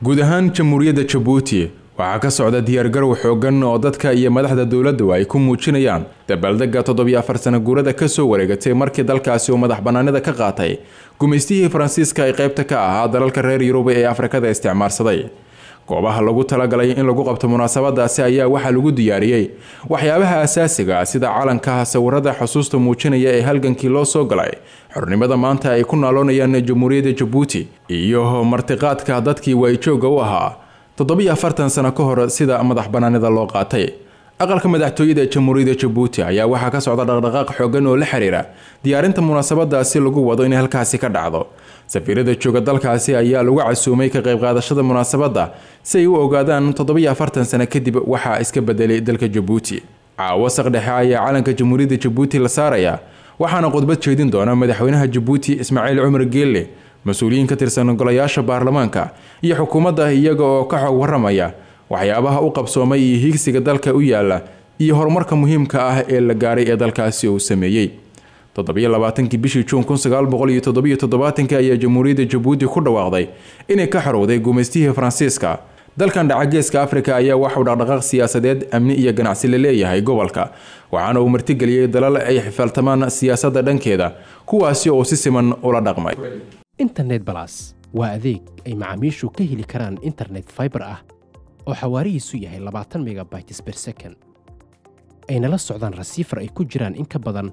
guud ahaan jamhuuriyadda jabuuti waxaa ka socda diyaargarow xooggan oo dadka iyo madaxda dowladdu ay ku muujinayaan dabaaldega toddobiyo afar sano guurada ka soo wareegatay markii dalkaasi uu madax bannaanida ka qaatay gumaystihii faransiiska ee qaybta ka ahaa dalalka reer yurub ee afrikada isticmaarsaday goobaha lagu talagalay in lagu qabto munaasabadaasi ayaa waxaa lagu diyaariyey waxyaabaha asaasiga ah sida calanka sawirada xusuusta muujinaya ee halgankii loo soo galay xornimada maanta ay ku naaloonayaan jamhuuriyadda jabuuti iyo martiqaadka dadkii waayijooga u ahaa toddobiyo afartan sano ka hor sida madax banaanida loo qaatay aqalka madaxtooyada jamhuuriyadda jabuuti ayaa waxaa ka socda dhaqdhaqaaq xoogan oo la xiriira diyaarinta munaasabadaasi lagu wado in halkaasi ka dhacdo safiirada jooga dalkaasi ayaa lagu casuumay ka qayb qaadashada munaasabadda si ay u ogaadaan toddobiyo afartan sano kadib waxaa iska bedelay dalka jabuuti caawasaq saqdhexe ayaa calanka jamhuuriyadda jabuuti la saaraya waxaana khudbad jeedin doona madaxweynaha jabuuti ismaaciil cumar geelle mas-uuliyiin ka tirsan golayaasha baarlamaanka iyo xukuumadda iyaga oo ka xog waramaya waxyaabaha u qabsoomay iyo hiigsiga dalka u yaala iyo horumarka muhiimka ah ee la gaaray ee dalkaasi uu sameeyey toddobiyo labaatankii bishii juun kun sagaal boqol iyo toddobiyo toddobaatanki ayaa jamhuuriyadda jabuuti ku dhawaaqday inay ka xorowday gumaystihii faransiiska dalkan dhaca geeska afrika ayaa waxauu dhaqdhaqaaq siyaasadeed amni iyo ganacsi la leeyahay gobolka waxaana uu martigeliyey dalal ay xifaaltamaan siyaasadda dhankeeda kuwaasi oo si siman ula dhaqmay internet balas waa adeeg ay macaamiishu ka heli karaan internet faibar ah oo xawaarihiisu yahay labaatan megabytes per second ayna la socdaan rasiifar ay ku jiraan in ka badan